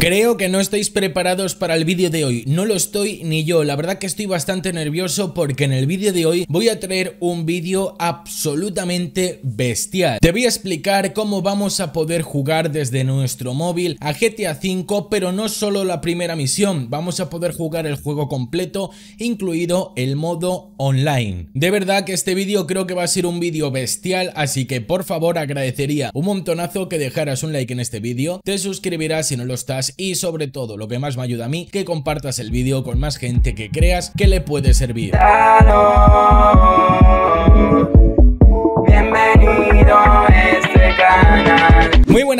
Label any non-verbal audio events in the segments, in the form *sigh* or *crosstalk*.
Creo que no estáis preparados para el vídeo de hoy, no lo estoy ni yo, la verdad que estoy bastante nervioso porque en el vídeo de hoy voy a traer un vídeo absolutamente bestial. Te voy a explicar cómo vamos a poder jugar desde nuestro móvil a GTA V, pero no solo la primera misión, vamos a poder jugar el juego completo, incluido el modo online. De verdad que este vídeo creo que va a ser un vídeo bestial, así que por favor agradecería un montonazo que dejaras un like en este vídeo, te suscribirás si no lo estás y sobre todo, lo que más me ayuda a mí, que compartas el vídeo con más gente que creas que le puede servir. Ah,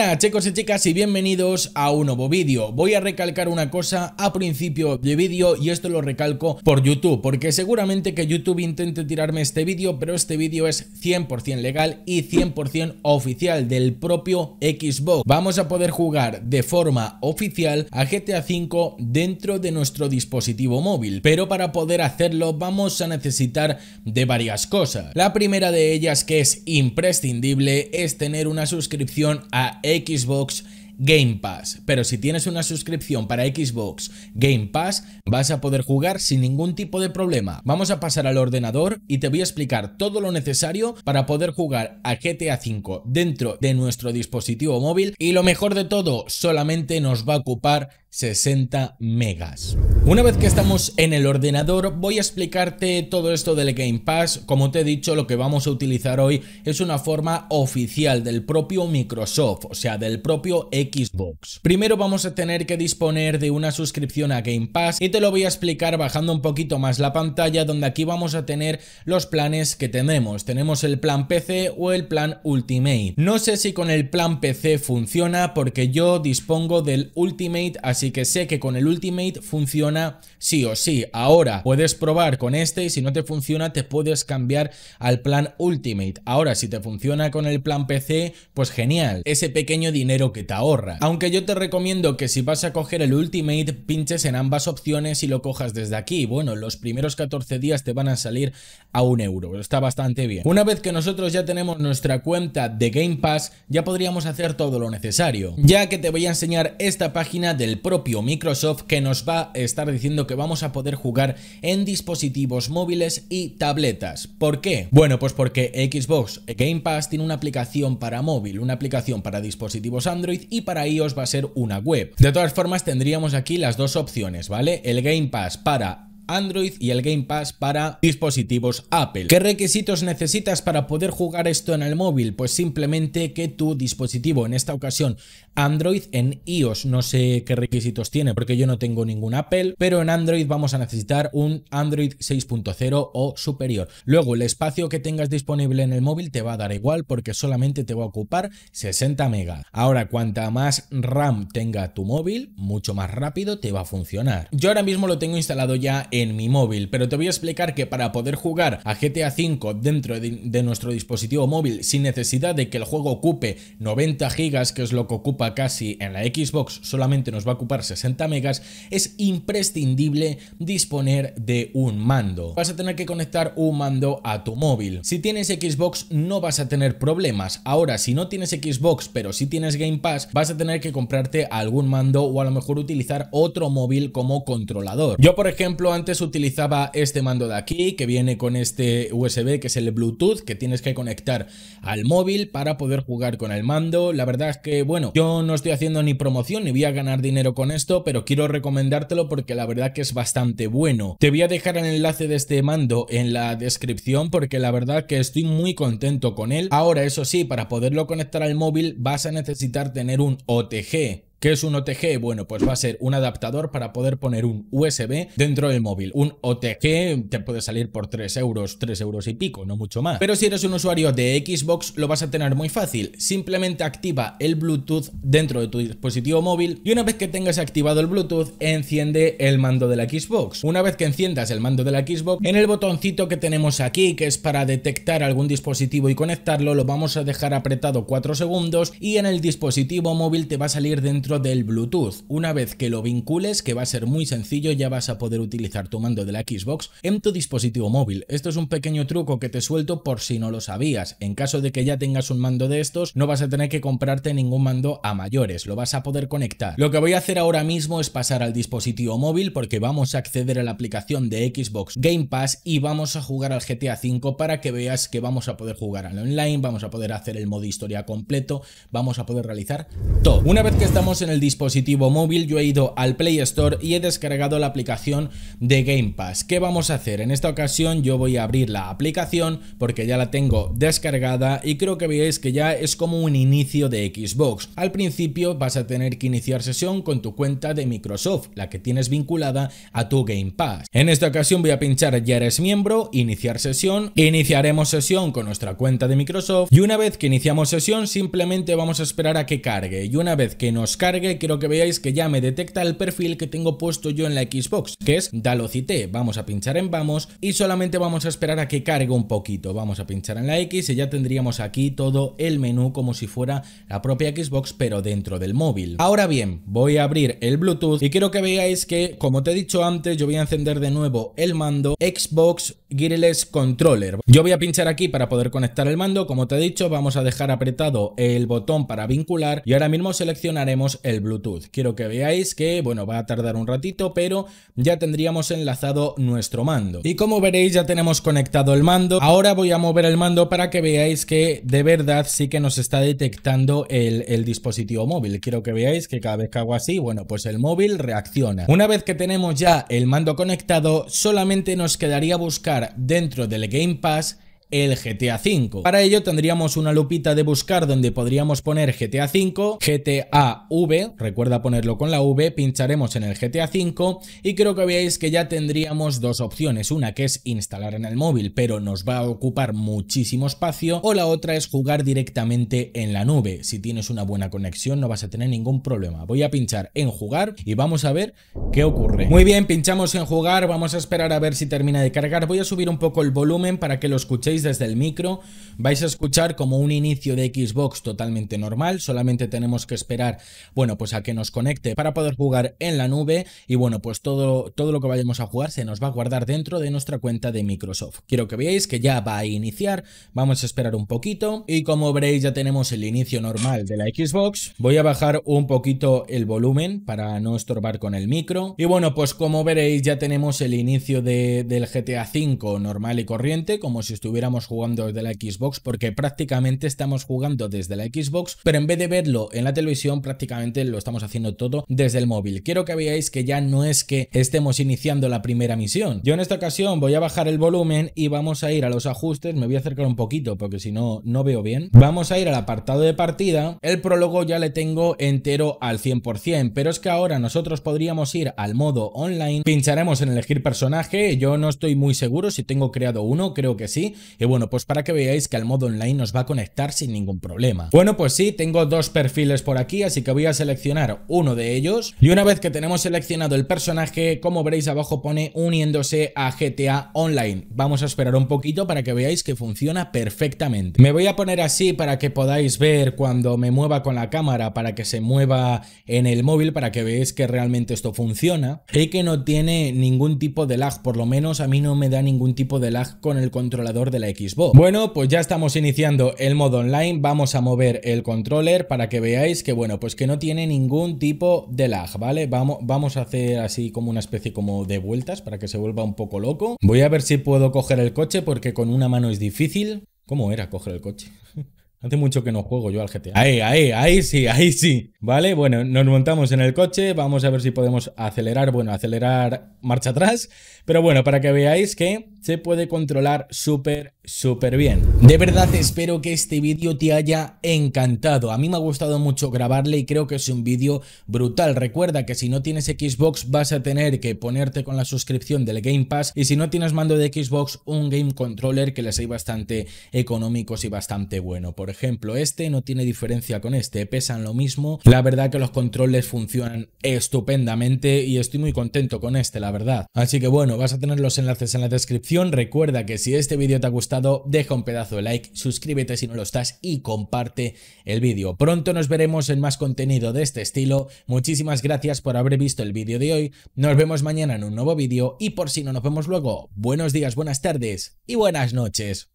Hola chicos y chicas y bienvenidos a un nuevo vídeo. Voy a recalcar una cosa a principio de vídeo y esto lo recalco por YouTube porque seguramente que YouTube intente tirarme este vídeo pero este vídeo es 100% legal y 100% oficial del propio Xbox. Vamos a poder jugar de forma oficial a GTA V dentro de nuestro dispositivo móvil pero para poder hacerlo vamos a necesitar de varias cosas. La primera de ellas que es imprescindible es tener una suscripción a Xbox Game Pass. Pero si tienes una suscripción para Xbox Game Pass, vas a poder jugar sin ningún tipo de problema. Vamos a pasar al ordenador y te voy a explicar todo lo necesario para poder jugar a GTA V dentro de nuestro dispositivo móvil. Y lo mejor de todo, solamente nos va a ocupar 60 megas. Una vez que estamos en el ordenador voy a explicarte todo esto del Game Pass. Como te he dicho, lo que vamos a utilizar hoy es una forma oficial del propio Microsoft, o sea, del propio Xbox. Primero vamos a tener que disponer de una suscripción a Game Pass y te lo voy a explicar bajando un poquito más la pantalla donde aquí vamos a tener los planes que tenemos. Tenemos el plan PC o el plan Ultimate. No sé si con el plan PC funciona porque yo dispongo del Ultimate así que sé que con el Ultimate funciona sí o sí. Ahora puedes probar con este y si no te funciona te puedes cambiar al plan Ultimate. Ahora si te funciona con el plan PC, pues genial, ese pequeño dinero que te ahorra. Aunque yo te recomiendo que si vas a coger el Ultimate, pinches en ambas opciones y lo cojas desde aquí. Bueno, los primeros 14 días te van a salir a un euro, está bastante bien. Una vez que nosotros ya tenemos nuestra cuenta de Game Pass, ya podríamos hacer todo lo necesario. Ya que te voy a enseñar esta página del propio Microsoft que nos va a estar diciendo que vamos a poder jugar en dispositivos móviles y tabletas. ¿Por qué? Bueno, pues porque Xbox Game Pass tiene una aplicación para móvil, una aplicación para dispositivos Android y para iOS va a ser una web. De todas formas, tendríamos aquí las dos opciones, ¿vale? El Game Pass para Android y el Game Pass para dispositivos Apple. ¿Qué requisitos necesitas para poder jugar esto en el móvil? Pues simplemente que tu dispositivo, en esta ocasión Android, en iOS no sé qué requisitos tiene porque yo no tengo ningún Apple, pero en Android vamos a necesitar un Android 6.0 o superior. Luego el espacio que tengas disponible en el móvil te va a dar igual porque solamente te va a ocupar 60 megas. Ahora cuanta más RAM tenga tu móvil, mucho más rápido te va a funcionar. Yo ahora mismo lo tengo instalado ya en en mi móvil, pero te voy a explicar que para poder jugar a GTA 5 dentro de, nuestro dispositivo móvil sin necesidad de que el juego ocupe 90 gigas, que es lo que ocupa casi en la Xbox, solamente nos va a ocupar 60 megas, es imprescindible disponer de un mando. Vas a tener que conectar un mando a tu móvil. Si tienes Xbox no vas a tener problemas. Ahora, si no tienes Xbox pero si tienes Game Pass, vas a tener que comprarte algún mando o a lo mejor utilizar otro móvil como controlador. Yo, por ejemplo, antes utilizaba este mando de aquí, que viene con este USB, que es el Bluetooth, que tienes que conectar al móvil para poder jugar con el mando. La verdad es que, bueno, yo no estoy haciendo ni promoción ni voy a ganar dinero con esto, pero quiero recomendártelo porque la verdad que es bastante bueno. Te voy a dejar el enlace de este mando en la descripción porque la verdad que estoy muy contento con él. Ahora, eso sí, para poderlo conectar al móvil vas a necesitar tener un OTG, ¿Qué es un OTG? Bueno, pues va a ser un adaptador para poder poner un USB dentro del móvil. Un OTG te puede salir por 3 euros, 3 euros y pico, no mucho más. Pero si eres un usuario de Xbox lo vas a tener muy fácil. Simplemente activa el Bluetooth dentro de tu dispositivo móvil y una vez que tengas activado el Bluetooth enciende el mando de la Xbox. Una vez que enciendas el mando de la Xbox, en el botoncito que tenemos aquí, que es para detectar algún dispositivo y conectarlo, lo vamos a dejar apretado 4 segundos y en el dispositivo móvil te va a salir dentro del Bluetooth. Una vez que lo vincules, que va a ser muy sencillo, ya vas a poder utilizar tu mando de la Xbox en tu dispositivo móvil. Esto es un pequeño truco que te suelto por si no lo sabías. En caso de que ya tengas un mando de estos, no vas a tener que comprarte ningún mando a mayores, lo vas a poder conectar. Lo que voy a hacer ahora mismo es pasar al dispositivo móvil porque vamos a acceder a la aplicación de Xbox Game Pass y vamos a jugar al GTA V para que veas que vamos a poder jugar al online, vamos a poder hacer el modo historia completo, vamos a poder realizar todo. Una vez que estamos en el dispositivo móvil, yo he ido al Play Store y he descargado la aplicación de Game Pass. ¿Qué vamos a hacer? En esta ocasión yo voy a abrir la aplicación porque ya la tengo descargada y creo que veis que ya es como un inicio de Xbox. Al principio vas a tener que iniciar sesión con tu cuenta de Microsoft, la que tienes vinculada a tu Game Pass. En esta ocasión voy a pinchar ya eres miembro, iniciar sesión, iniciaremos sesión con nuestra cuenta de Microsoft y una vez que iniciamos sesión simplemente vamos a esperar a que cargue y una vez que nos cargue quiero que veáis que ya me detecta el perfil que tengo puesto yo en la Xbox, que es Dalocite. Vamos a pinchar en vamos y solamente vamos a esperar a que cargue un poquito. Vamos a pinchar en la X y ya tendríamos aquí todo el menú como si fuera la propia Xbox, pero dentro del móvil. Ahora bien, voy a abrir el Bluetooth y quiero que veáis que, como te he dicho antes, yo voy a encender de nuevo el mando Xbox gearless Controller. Yo voy a pinchar aquí para poder conectar el mando, como te he dicho vamos a dejar apretado el botón para vincular y ahora mismo seleccionaremos el Bluetooth. Quiero que veáis que bueno va a tardar un ratito pero ya tendríamos enlazado nuestro mando. Y como veréis ya tenemos conectado el mando, ahora voy a mover el mando para que veáis que de verdad sí que nos está detectando el, el dispositivo móvil. Quiero que veáis que cada vez que hago así, bueno pues el móvil reacciona. Una vez que tenemos ya el mando conectado solamente nos quedaría buscar dentro del Game Pass el GTA V. Para ello tendríamos una lupita de buscar donde podríamos poner GTA V, GTA V, recuerda ponerlo con la V, pincharemos en el GTA V y creo que veáis que ya tendríamos dos opciones, una que es instalar en el móvil pero nos va a ocupar muchísimo espacio o la otra es jugar directamente en la nube. Si tienes una buena conexión no vas a tener ningún problema. Voy a pinchar en jugar y vamos a ver qué ocurre. Muy bien, pinchamos en jugar, vamos a esperar a ver si termina de cargar. Voy a subir un poco el volumen para que lo escuchéis desde el micro, vais a escuchar como un inicio de Xbox totalmente normal, solamente tenemos que esperar, bueno, pues a que nos conecte para poder jugar en la nube y bueno, pues todo, todo lo que vayamos a jugar se nos va a guardar dentro de nuestra cuenta de Microsoft. Quiero que veáis que ya va a iniciar, vamos a esperar un poquito y como veréis ya tenemos el inicio normal de la Xbox. Voy a bajar un poquito el volumen para no estorbar con el micro y bueno, pues como veréis ya tenemos el inicio del GTA 5 normal y corriente, como si estuviera jugando desde la Xbox, porque prácticamente estamos jugando desde la Xbox, pero en vez de verlo en la televisión, prácticamente lo estamos haciendo todo desde el móvil. Quiero que veáis que ya no es que estemos iniciando la primera misión. Yo en esta ocasión voy a bajar el volumen y vamos a ir a los ajustes, me voy a acercar un poquito porque si no, no veo bien. Vamos a ir al apartado de partida, el prólogo ya le tengo entero al 100%, pero es que ahora nosotros podríamos ir al modo online, pincharemos en elegir personaje, yo no estoy muy seguro si tengo creado uno, creo que sí, y bueno, pues para que veáis que al modo online nos va a conectar sin ningún problema. Bueno, pues sí, tengo dos perfiles por aquí, así que voy a seleccionar uno de ellos. Y una vez que tenemos seleccionado el personaje, como veréis abajo pone uniéndose a GTA Online. Vamos a esperar un poquito para que veáis que funciona perfectamente. Me voy a poner así para que podáis ver cuando me mueva con la cámara, para que se mueva en el móvil, para que veáis que realmente esto funciona y que no tiene ningún tipo de lag, por lo menos a mí no me da ningún tipo de lag con el controlador de la Xbox. Bueno, pues ya estamos iniciando el modo online, vamos a mover el controller para que veáis que bueno, pues que no tiene ningún tipo de lag, ¿vale? Vamos, vamos a hacer así como una especie como de vueltas para que se vuelva un poco loco. Voy a ver si puedo coger el coche porque con una mano es difícil. ¿Cómo era coger el coche? *laughs* Hace mucho que no juego yo al GTA. Ahí, ahí, ahí sí, ahí sí. Vale, bueno, nos montamos en el coche. Vamos a ver si podemos acelerar. Bueno, acelerar marcha atrás. Pero bueno, para que veáis que se puede controlar súper, súper bien. De verdad espero que este vídeo te haya encantado. A mí me ha gustado mucho grabarle y creo que es un vídeo brutal. Recuerda que si no tienes Xbox vas a tener que ponerte con la suscripción del Game Pass y si no tienes mando de Xbox un Game Controller que les hay bastante económicos y bastante bueno. Por ejemplo, este no tiene diferencia con este, pesan lo mismo. La verdad que los controles funcionan estupendamente y estoy muy contento con este, la verdad. Así que bueno, vas a tener los enlaces en la descripción Recuerda que si este vídeo te ha gustado, deja un pedazo de like, suscríbete si no lo estás y comparte el vídeo. Pronto nos veremos en más contenido de este estilo. Muchísimas gracias por haber visto el vídeo de hoy. Nos vemos mañana en un nuevo vídeo y por si no nos vemos luego, buenos días, buenas tardes y buenas noches.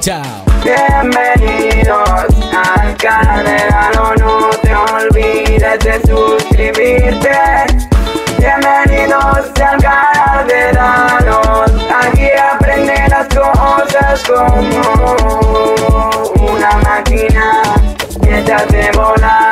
¡Chao! como una máquina que te hace volar.